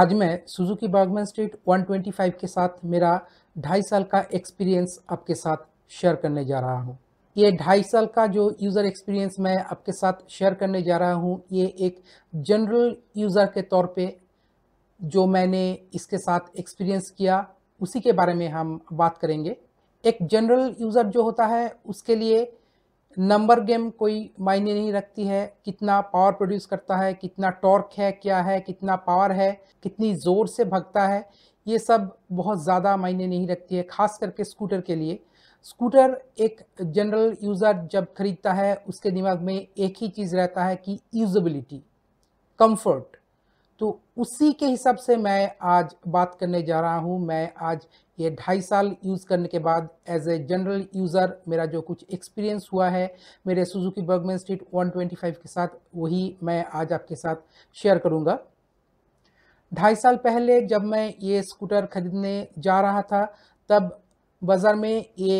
आज मैं Suzuki Burgman street 125 के साथ मेरा ढाई साल का एक्सपीरियंस आपके साथ शेयर करने जा रहा हूँ ये ढाई साल का जो यूज़र एक्सपीरियंस मैं आपके साथ शेयर करने जा रहा हूँ ये एक जनरल यूज़र के तौर पे जो मैंने इसके साथ एक्सपीरियंस किया उसी के बारे में हम बात करेंगे एक जनरल यूज़र जो होता है उसके लिए नंबर गेम कोई मायने नहीं रखती है कितना पावर प्रोड्यूस करता है कितना टॉर्क है क्या है कितना पावर है कितनी ज़ोर से भगता है ये सब बहुत ज़्यादा मायने नहीं रखती है खास करके स्कूटर के लिए स्कूटर एक जनरल यूज़र जब खरीदता है उसके दिमाग में एक ही चीज़ रहता है कि यूजबिलिटी कंफर्ट तो उसी के हिसाब से मैं आज बात करने जा रहा हूँ मैं आज ये ढाई साल यूज़ करने के बाद एज ए जनरल यूज़र मेरा जो कुछ एक्सपीरियंस हुआ है मेरे सुजुकी बर्गमैन स्ट्रीट 125 के साथ वही मैं आज आपके साथ शेयर करूँगा ढाई साल पहले जब मैं ये स्कूटर ख़रीदने जा रहा था तब बाज़ार में ये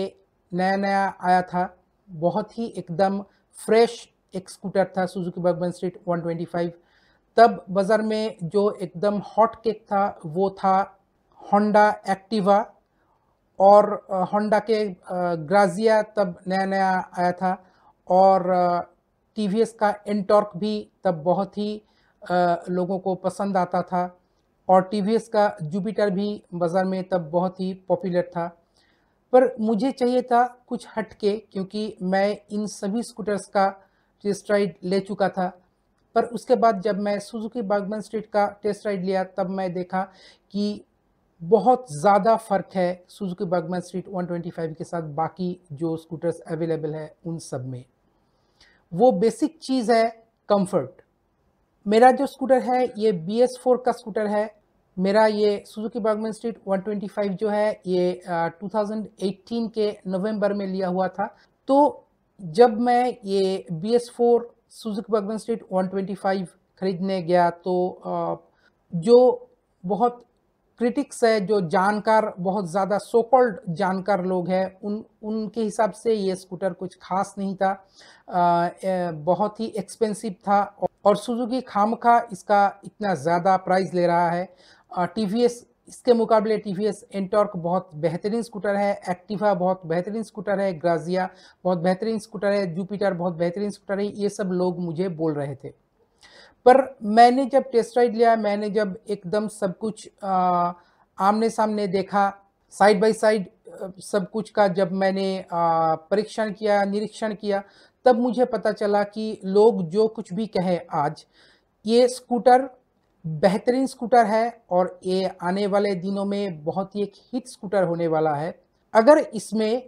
नया नया आया था बहुत ही एकदम फ्रेश एक स्कूटर था सुजुकी बर्गमैन स्ट्रीट 125 तब बाज़ार में जो एकदम हॉट केक था वो था होंडा एक्टिवा और होंडा के ग्राजिया तब नया नया आया था और टी का एंटॉर्क भी तब बहुत ही लोगों को पसंद आता था और टी का जुपिटर भी बाज़ार में तब बहुत ही पॉपुलर था पर मुझे चाहिए था कुछ हटके क्योंकि मैं इन सभी स्कूटर्स का टेस्ट राइड ले चुका था पर उसके बाद जब मैं सुजुकी बागमन स्ट्रीट का टेस्ट राइड लिया तब मैं देखा कि बहुत ज़्यादा फ़र्क है सुजुकी बर्गमैन स्ट्रीट 125 के साथ बाकी जो स्कूटर्स अवेलेबल हैं उन सब में वो बेसिक चीज़ है कंफर्ट मेरा जो स्कूटर है ये बी एस फोर का स्कूटर है मेरा ये सुजुकी बर्गमैन स्ट्रीट 125 जो है ये uh, 2018 के नवंबर में लिया हुआ था तो जब मैं ये B S four Suzuki Burgman Street 125 ख़रीदने गया तो uh, जो बहुत क्रिटिक्स है जो जानकार बहुत ज़्यादा सोकॉल्ड जानकार लोग हैं उन उनके हिसाब से ये स्कूटर कुछ खास नहीं था आ, बहुत ही एक्सपेंसिव था और सुजुकी खामखा इसका इतना ज़्यादा प्राइस ले रहा है टी वी एस इसके मुकाबले टी वी एस एंटॉर्क बहुत बेहतरीन स्कूटर है एक्टिवा बहुत बेहतरीन स्कूटर है ग्राजिया बहुत बेहतरीन स्कूटर है जुपिटर बहुत बेहतरीन स्कूटर है ये सब लोग मुझे बोल रहे थे पर मैंने जब टेस्ट राइड लिया मैंने जब एकदम सब कुछ आमने सामने देखा साइड बाय साइड सब कुछ का जब मैंने परीक्षण किया निरीक्षण किया तब मुझे पता चला कि लोग जो कुछ भी कहें आज ये स्कूटर बेहतरीन स्कूटर है और ये आने वाले दिनों में बहुत ही एक हिट स्कूटर होने वाला है अगर इसमें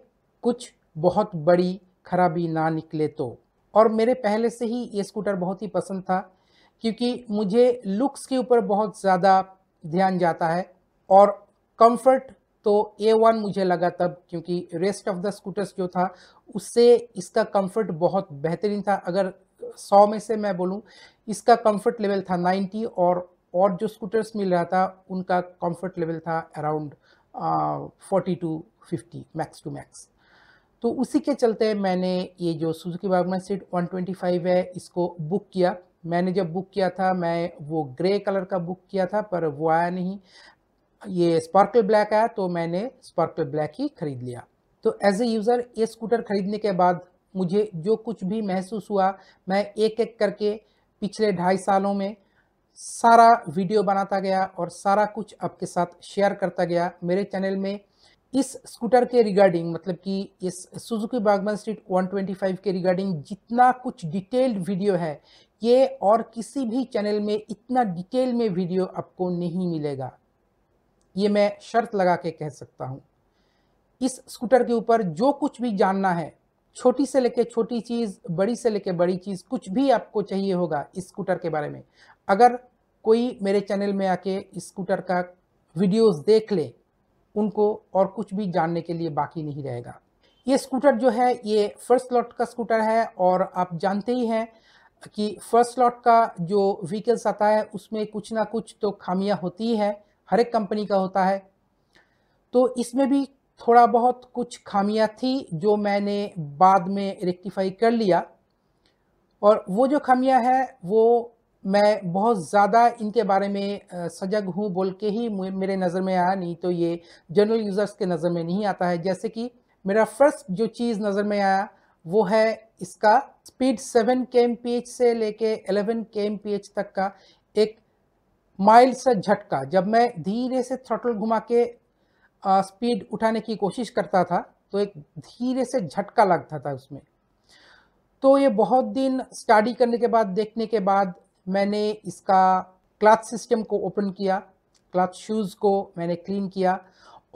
कुछ बहुत बड़ी खराबी ना निकले तो और मेरे पहले से ही ये स्कूटर बहुत ही पसंद था क्योंकि मुझे लुक्स के ऊपर बहुत ज़्यादा ध्यान जाता है और कंफर्ट तो ए वन मुझे लगा तब क्योंकि रेस्ट ऑफ द स्कूटर्स जो था उससे इसका कंफर्ट बहुत बेहतरीन था अगर सौ में से मैं बोलूँ इसका कंफर्ट लेवल था नाइन्टी और और जो स्कूटर्स मिल रहा था उनका कंफर्ट लेवल था around forty to fifty max to max तो उसी के चलते मैंने ये जो सुजुकी बागमा सीट 125 है इसको बुक किया मैंने जब बुक किया था मैं वो ग्रे कलर का बुक किया था पर वो आया नहीं ये स्पार्कल ब्लैक आया तो मैंने स्पार्कल ब्लैक ही ख़रीद लिया तो एज ए यूज़र ये स्कूटर ख़रीदने के बाद मुझे जो कुछ भी महसूस हुआ मैं एक एक करके पिछले ढाई सालों में सारा वीडियो बनाता गया और सारा कुछ आपके साथ शेयर करता गया मेरे चैनल में इस स्कूटर के रिगार्डिंग मतलब कि इस सुजुकी बागमन स्ट्रीट 125 के रिगार्डिंग जितना कुछ डिटेल्ड वीडियो है ये और किसी भी चैनल में इतना डिटेल में वीडियो आपको नहीं मिलेगा ये मैं शर्त लगा के कह सकता हूँ इस स्कूटर के ऊपर जो कुछ भी जानना है छोटी से लेके छोटी चीज़ बड़ी से लेके बड़ी चीज़ कुछ भी आपको चाहिए होगा इस स्कूटर के बारे में अगर कोई मेरे चैनल में आके स्कूटर का वीडियोस देख ले उनको और कुछ भी जानने के लिए बाकी नहीं रहेगा ये स्कूटर जो है ये फर्स्ट लॉट का स्कूटर है और आप जानते ही हैं कि फर्स्ट लॉट का जो व्हीकल्स आता है उसमें कुछ ना कुछ तो खामियां होती ही है हर एक कंपनी का होता है तो इसमें भी थोड़ा बहुत कुछ खामियां थी जो मैंने बाद में रेक्टिफाई कर लिया और वो जो खामियां है वो मैं बहुत ज़्यादा इनके बारे में सजग हूँ बोल के ही मेरे नज़र में आया नहीं तो ये जनरल यूज़र्स के नज़र में नहीं आता है जैसे कि मेरा फर्स्ट जो चीज़ नज़र में आया वो है इसका speed seven K M P H से लेके एलेवन के एम पी एच तक का एक माइल्ड सा झटका जब मैं धीरे से थ्रोटल घुमा के आ, स्पीड उठाने की कोशिश करता था तो एक धीरे से झटका लगता था उसमें तो ये बहुत दिन स्टडी करने के बाद देखने के बाद मैंने इसका क्लाथ सिस्टम को ओपन किया क्लाथ शूज़ को मैंने क्लीन किया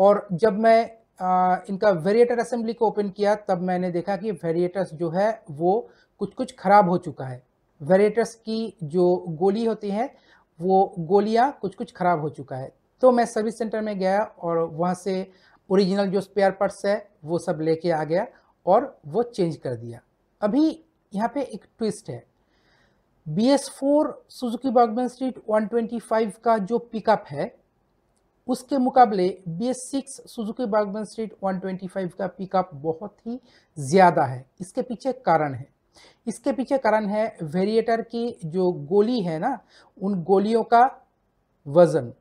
और जब मैं आ, इनका वेरिएटर असेंबली को ओपन किया तब मैंने देखा कि वेरिएटर्स जो है वो कुछ कुछ ख़राब हो चुका है वेरिएटर्स की जो गोली होती है वो गोलियाँ कुछ कुछ ख़राब हो चुका है तो मैं सर्विस सेंटर में गया और वहाँ से ओरिजिनल जो स्पेयर पार्ट्स है वो सब लेके आ गया और वो चेंज कर दिया अभी यहाँ पे एक ट्विस्ट है B S four Suzuki Burgman Street 125 का जो पिकअप है उसके मुकाबले B S six Suzuki Burgman Street 125 का पिकअप बहुत ही ज़्यादा है इसके पीछे कारण है इसके पीछे कारण है वेरिएटर की जो गोली है ना उन गोलियों का वज़न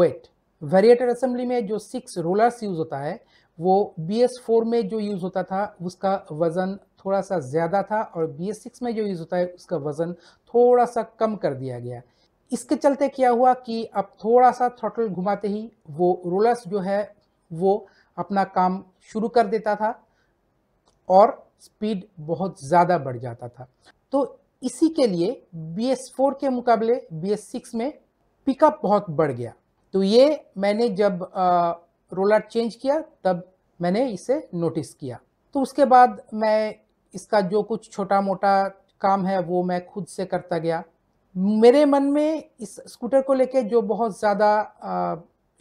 वेट वेरिएटर असेंबली में जो सिक्स रोलर्स यूज़ होता है वो बी एस फोर में जो यूज़ होता था उसका वज़न थोड़ा सा ज़्यादा था और बी एस सिक्स में जो यूज़ होता है उसका वज़न थोड़ा सा कम कर दिया गया इसके चलते क्या हुआ कि अब थोड़ा सा थ्रोटल घुमाते ही वो रोलर्स जो है वो अपना काम शुरू कर देता था और स्पीड बहुत ज़्यादा बढ़ जाता था तो इसी के लिए बी एस फोर के मुकाबले बी एस सिक्स में पिकअप बहुत बढ़ गया तो ये मैंने जब रोलर चेंज किया तब मैंने इसे नोटिस किया तो उसके बाद मैं इसका जो कुछ छोटा मोटा काम है वो मैं खुद से करता गया मेरे मन में इस स्कूटर को लेके जो बहुत ज़्यादा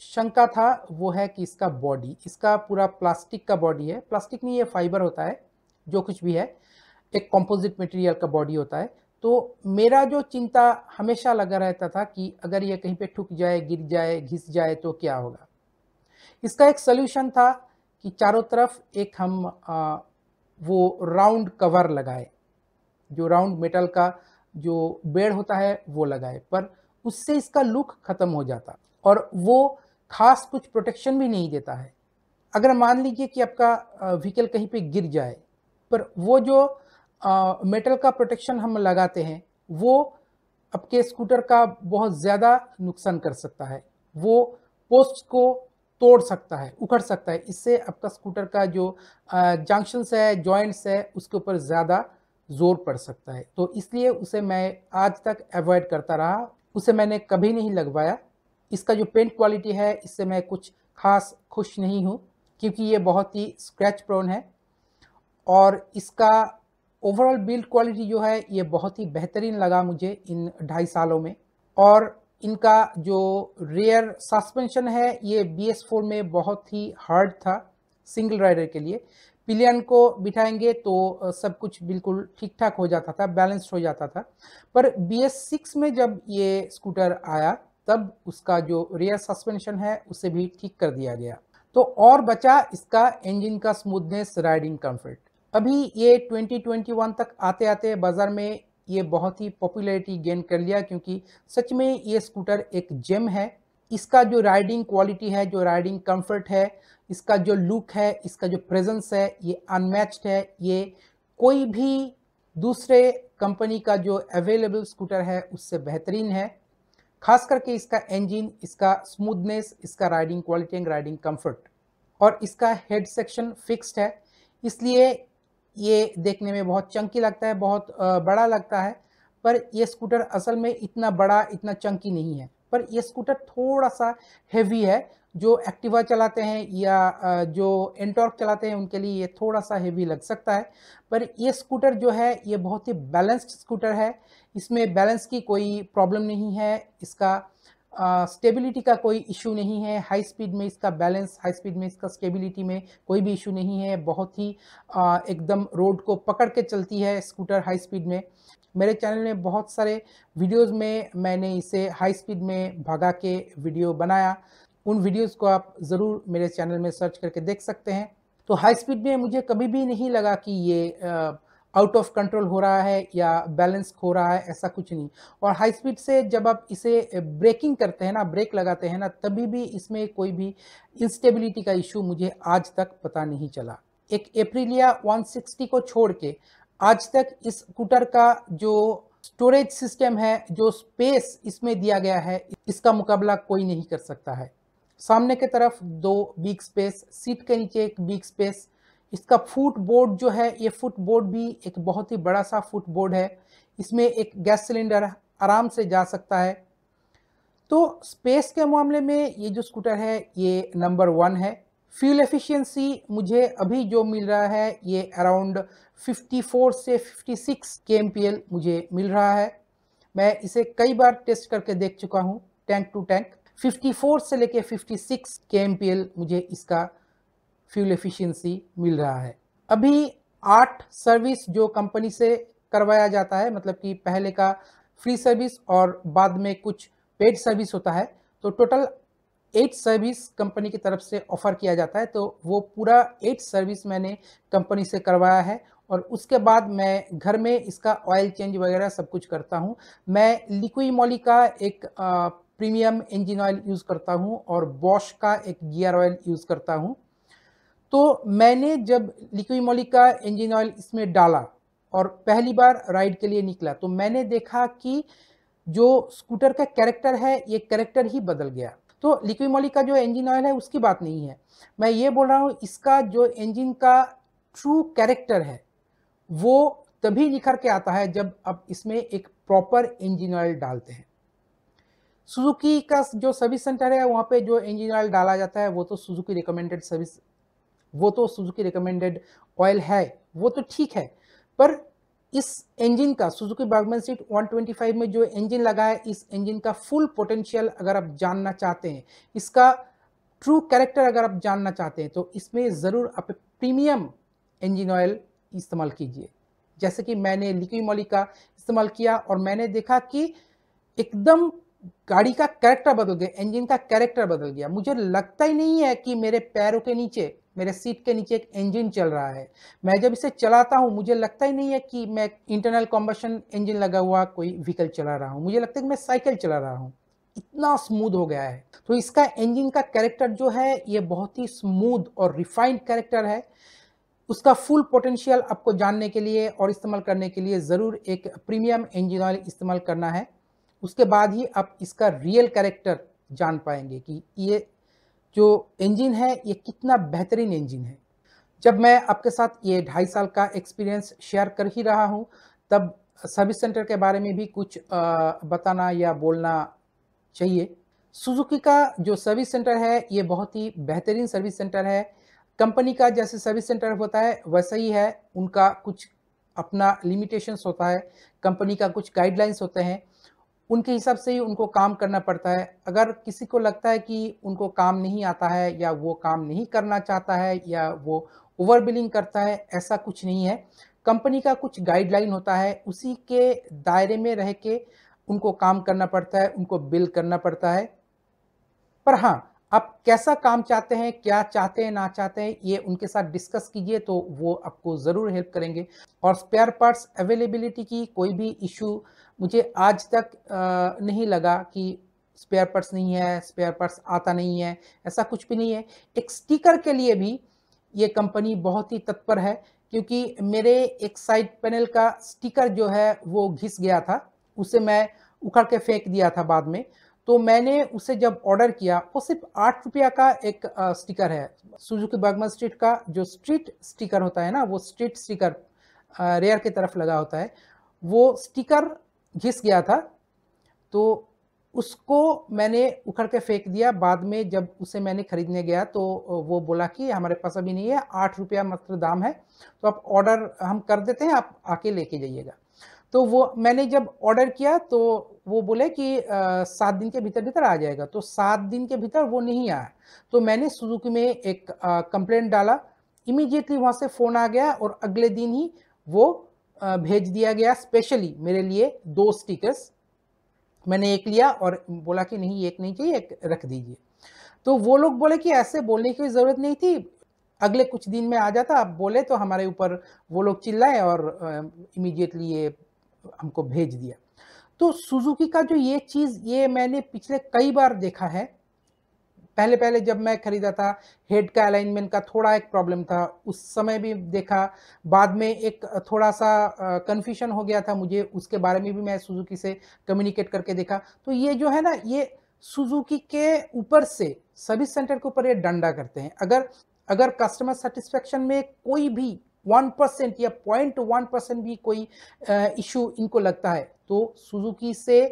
शंका था वो है कि इसका बॉडी इसका पूरा प्लास्टिक का बॉडी है प्लास्टिक नहीं ये फाइबर होता है जो कुछ भी है एक कंपोजिट मटेरियल का बॉडी होता है तो मेरा जो चिंता हमेशा लगा रहता था कि अगर ये कहीं पे ठुक जाए गिर जाए घिस जाए तो क्या होगा इसका एक सल्यूशन था कि चारों तरफ एक हम आ, वो राउंड कवर लगाए जो राउंड मेटल का जो बेड़ होता है वो लगाए पर उससे इसका लुक ख़त्म हो जाता और वो खास कुछ प्रोटेक्शन भी नहीं देता है अगर मान लीजिए कि आपका व्हीकल कहीं पे गिर जाए पर वो जो आ, मेटल का प्रोटेक्शन हम लगाते हैं वो आपके स्कूटर का बहुत ज़्यादा नुकसान कर सकता है वो पोस्ट को तोड़ सकता है उखड़ सकता है इससे आपका स्कूटर का जो जंक्शंस है जॉइंट्स है उसके ऊपर ज़्यादा ज़ोर पड़ सकता है तो इसलिए उसे मैं आज तक अवॉइड करता रहा उसे मैंने कभी नहीं लगवाया इसका जो पेंट क्वालिटी है इससे मैं कुछ खास खुश नहीं हूँ क्योंकि ये बहुत ही स्क्रैच प्रोन है और इसका ओवरऑल बिल्ड क्वालिटी जो है ये बहुत ही बेहतरीन लगा मुझे इन ढाई सालों में और इनका जो रेयर सस्पेंशन है ये बी एस फोर में बहुत ही हार्ड था सिंगल राइडर के लिए पिलियन को बिठाएंगे तो सब कुछ बिल्कुल ठीक ठाक हो जाता था बैलेंस्ड हो जाता था पर बी एस सिक्स में जब ये स्कूटर आया तब उसका जो रियर सस्पेंशन है उसे भी ठीक कर दिया गया तो और बचा इसका इंजन का स्मूथनेस राइडिंग कंफर्ट अभी ये 2021 तक आते आते बाज़ार में ये बहुत ही पॉपुलैरिटी गेन कर लिया क्योंकि सच में ये स्कूटर एक जेम है इसका जो राइडिंग क्वालिटी है जो राइडिंग कंफर्ट है इसका जो लुक है इसका जो प्रेजेंस है ये अनमैच्ड है ये कोई भी दूसरे कंपनी का जो अवेलेबल स्कूटर है उससे बेहतरीन है खास करके इसका इंजन इसका स्मूथनेस इसका riding quality and riding comfort और इसका हेड सेक्शन फिक्स्ड है इसलिए ये देखने में बहुत चंकी लगता है बहुत बड़ा लगता है पर यह स्कूटर असल में इतना बड़ा इतना चंकी नहीं है पर यह स्कूटर थोड़ा सा हैवी है जो एक्टिवा चलाते हैं या जो एंटॉर्क चलाते हैं उनके लिए ये थोड़ा सा हेवी लग सकता है पर ये स्कूटर जो है ये बहुत ही बैलेंस्ड स्कूटर है इसमें बैलेंस की कोई प्रॉब्लम नहीं है इसका स्टेबिलिटी uh, का कोई इशू नहीं है हाई स्पीड में इसका बैलेंस हाई स्पीड में इसका स्टेबिलिटी में कोई भी इशू नहीं है बहुत ही uh, एकदम रोड को पकड़ के चलती है स्कूटर हाई स्पीड में मेरे चैनल में बहुत सारे वीडियोस में मैंने इसे हाई स्पीड में भगा के वीडियो बनाया उन वीडियोस को आप ज़रूर मेरे चैनल में सर्च करके देख सकते हैं तो हाई स्पीड में मुझे कभी भी नहीं लगा कि ये आउट ऑफ कंट्रोल हो रहा है या बैलेंस हो रहा है ऐसा कुछ नहीं और हाई स्पीड से जब आप इसे ब्रेकिंग करते हैं ना ब्रेक लगाते हैं ना तभी भी इसमें कोई भी इंस्टेबिलिटी का इशू मुझे आज तक पता नहीं चला एक एप्रिलिया 160 को छोड़ के आज तक इस स्कूटर का जो स्टोरेज सिस्टम है जो स्पेस इसमें दिया गया है इसका मुकाबला कोई नहीं कर सकता है सामने की तरफ दो बिग स्पेस सीट के नीचे एक बिग स्पेस इसका फुट बोर्ड जो है ये फुट बोर्ड भी एक बहुत ही बड़ा सा फुट बोर्ड है इसमें एक गैस सिलेंडर आराम से जा सकता है तो स्पेस के मामले में ये जो स्कूटर है ये नंबर वन है फ्यूल एफिशिएंसी मुझे अभी जो मिल रहा है ये अराउंड 54 से 56 के मुझे मिल रहा है मैं इसे कई बार टेस्ट करके देख चुका हूँ टैंक टू टैंक 54 से लेके 56 के मुझे इसका फ्यूल एफिशिएंसी मिल रहा है अभी आठ सर्विस जो कंपनी से करवाया जाता है मतलब कि पहले का फ्री सर्विस और बाद में कुछ पेड सर्विस होता है तो टोटल एट सर्विस कंपनी की तरफ से ऑफ़र किया जाता है तो वो पूरा एट सर्विस मैंने कंपनी से करवाया है और उसके बाद मैं घर में इसका ऑयल चेंज वगैरह सब कुछ करता हूँ मैं लिक्विमोली का एक प्रीमियम इंजन ऑयल यूज़ करता हूँ और बॉश का एक गियर ऑयल यूज़ करता हूँ तो मैंने जब मोलिक का इंजन ऑयल इसमें डाला और पहली बार राइड के लिए निकला तो मैंने देखा कि जो स्कूटर का कैरेक्टर है ये कैरेक्टर ही बदल गया तो मोलिक का जो इंजन ऑयल है उसकी बात नहीं है मैं ये बोल रहा हूँ इसका जो इंजिन का ट्रू कैरेक्टर है वो तभी निखर के आता है जब आप इसमें एक प्रॉपर इंजिन ऑयल डालते हैं सुजुकी का जो सर्विस सेंटर है वहाँ पे जो इंजन ऑयल डाला जाता है वो तो सुजुकी रिकमेंडेड सर्विस वो तो सुजुकी रिकमेंडेड ऑयल है वो तो ठीक है पर इस इंजन का सुजुकी बागमन सीट 125 में जो इंजन लगा है इस इंजन का फुल पोटेंशियल अगर आप जानना चाहते हैं इसका ट्रू कैरेक्टर अगर आप जानना चाहते हैं तो इसमें ज़रूर आप प्रीमियम इंजन ऑयल इस्तेमाल कीजिए जैसे कि मैंने लिक्विमोली का इस्तेमाल किया और मैंने देखा कि एकदम गाड़ी का कैरेक्टर बदल गया इंजन का कैरेक्टर बदल गया मुझे लगता ही नहीं है कि मेरे पैरों के नीचे मेरे सीट के नीचे एक इंजन चल रहा है मैं जब इसे चलाता हूँ मुझे लगता ही नहीं है कि मैं इंटरनल कॉम्बशन इंजन लगा हुआ कोई व्हीकल चला रहा हूँ मुझे लगता है कि मैं साइकिल चला रहा हूँ इतना स्मूथ हो गया है तो इसका इंजन का कैरेक्टर जो है ये बहुत ही स्मूथ और रिफाइंड कैरेक्टर है उसका फुल पोटेंशियल आपको जानने के लिए और इस्तेमाल करने के लिए ज़रूर एक प्रीमियम इंजन ऑयल इस्तेमाल करना है उसके बाद ही आप इसका रियल कैरेक्टर जान पाएंगे कि ये जो इंजन है ये कितना बेहतरीन इंजन है जब मैं आपके साथ ये ढाई साल का एक्सपीरियंस शेयर कर ही रहा हूँ तब सर्विस सेंटर के बारे में भी कुछ बताना या बोलना चाहिए सुजुकी का जो सर्विस सेंटर है ये बहुत ही बेहतरीन सर्विस सेंटर है कंपनी का जैसे सर्विस सेंटर होता है वैसा ही है उनका कुछ अपना लिमिटेशंस होता है कंपनी का कुछ गाइडलाइंस होते हैं उनके हिसाब से ही उनको काम करना पड़ता है अगर किसी को लगता है कि उनको काम नहीं आता है या वो काम नहीं करना चाहता है या वो ओवर बिलिंग करता है ऐसा कुछ नहीं है कंपनी का कुछ गाइडलाइन होता है उसी के दायरे में रह के उनको काम करना पड़ता है उनको बिल करना पड़ता है पर हाँ आप कैसा काम चाहते हैं क्या चाहते हैं ना चाहते हैं ये उनके साथ डिस्कस कीजिए तो वो आपको ज़रूर हेल्प करेंगे और स्पेयर पार्ट्स अवेलेबिलिटी की कोई भी इशू मुझे आज तक नहीं लगा कि स्पेयर पर्स नहीं है स्पेयर पर्स आता नहीं है ऐसा कुछ भी नहीं है एक स्टिकर के लिए भी ये कंपनी बहुत ही तत्पर है क्योंकि मेरे एक साइड पैनल का स्टिकर जो है वो घिस गया था उसे मैं उखड़ के फेंक दिया था बाद में तो मैंने उसे जब ऑर्डर किया वो सिर्फ आठ रुपया का एक स्टिकर है सुजुकी बर्गमन स्ट्रीट का जो स्ट्रीट स्टिकर होता है ना वो स्ट्रीट स्टिकर रेयर की तरफ लगा होता है वो स्टिकर घिस गया था तो उसको मैंने उखड़ के फेंक दिया बाद में जब उसे मैंने ख़रीदने गया तो वो बोला कि हमारे पास अभी नहीं है आठ रुपया मात्र दाम है तो आप ऑर्डर हम कर देते हैं आप आके लेके जाइएगा तो वो मैंने जब ऑर्डर किया तो वो बोले कि सात दिन के भीतर भीतर आ जाएगा तो सात दिन के भीतर वो नहीं आया तो मैंने सुजुकी में एक कंप्लेंट डाला इमीजिएटली वहाँ से फ़ोन आ गया और अगले दिन ही वो भेज दिया गया स्पेशली मेरे लिए दो स्टिकर्स मैंने एक लिया और बोला कि नहीं एक नहीं चाहिए एक रख दीजिए तो वो लोग बोले कि ऐसे बोलने की ज़रूरत नहीं थी अगले कुछ दिन में आ जाता आप बोले तो हमारे ऊपर वो लोग चिल्लाए और इमीडिएटली ये हमको भेज दिया तो सुजुकी का जो ये चीज़ ये मैंने पिछले कई बार देखा है पहले पहले जब मैं ख़रीदा था हेड का अलाइनमेंट का थोड़ा एक प्रॉब्लम था उस समय भी देखा बाद में एक थोड़ा सा कन्फ्यूशन हो गया था मुझे उसके बारे में भी मैं सुजुकी से कम्युनिकेट करके देखा तो ये जो है ना ये सुजुकी के ऊपर से सर्विस सेंटर के ऊपर ये डंडा करते हैं अगर अगर कस्टमर सेटिस्फेक्शन में कोई भी वन परसेंट या पॉइंट वन परसेंट भी कोई इशू इनको लगता है तो सुजुकी से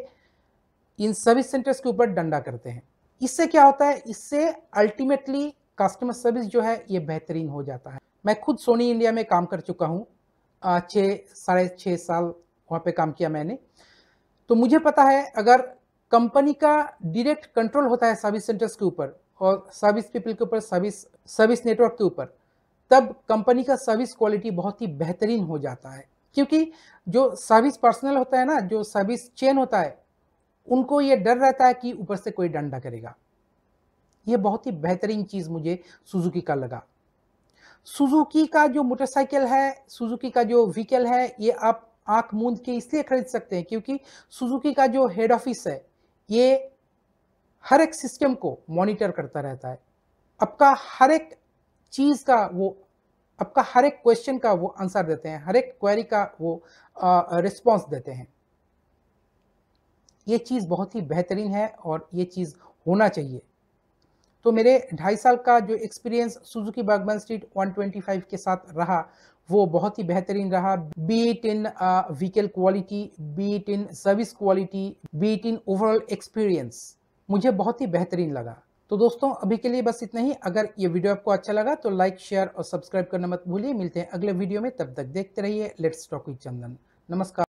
इन सर्विस सेंटर्स के ऊपर डंडा करते हैं इससे क्या होता है इससे अल्टीमेटली कस्टमर सर्विस जो है ये बेहतरीन हो जाता है मैं खुद सोनी इंडिया में काम कर चुका हूँ छः साढ़े छः साल वहाँ पे काम किया मैंने तो मुझे पता है अगर कंपनी का डायरेक्ट कंट्रोल होता है सर्विस सेंटर्स के ऊपर और सर्विस पीपल के ऊपर सर्विस सर्विस नेटवर्क के ऊपर तब कंपनी का सर्विस क्वालिटी बहुत ही बेहतरीन हो जाता है क्योंकि जो सर्विस पर्सनल होता है ना जो सर्विस चेन होता है उनको ये डर रहता है कि ऊपर से कोई डंडा करेगा ये बहुत ही बेहतरीन चीज़ मुझे सुजुकी का लगा सुजुकी का जो मोटरसाइकिल है सुजुकी का जो व्हीकल है ये आप आंख मूंद के इसलिए खरीद सकते हैं क्योंकि सुजुकी का जो हेड ऑफिस है ये हर एक सिस्टम को मॉनिटर करता रहता है आपका हर एक चीज़ का वो आपका हर एक क्वेश्चन का वो आंसर देते हैं हर एक क्वेरी का वो रिस्पॉन्स देते हैं ये चीज़ बहुत ही बेहतरीन है और ये चीज़ होना चाहिए तो मेरे ढाई साल का जो एक्सपीरियंस सुजुकी बागबान स्ट्रीट 125 के साथ रहा वो बहुत ही बेहतरीन रहा best in vehicle quality best in service quality best in overall experience मुझे बहुत ही बेहतरीन लगा तो दोस्तों अभी के लिए बस इतना ही अगर ये वीडियो आपको अच्छा लगा तो लाइक शेयर और सब्सक्राइब करना मत भूलिए मिलते हैं अगले वीडियो में तब तक देखते रहिए लेट्स टॉक विद चंदन नमस्कार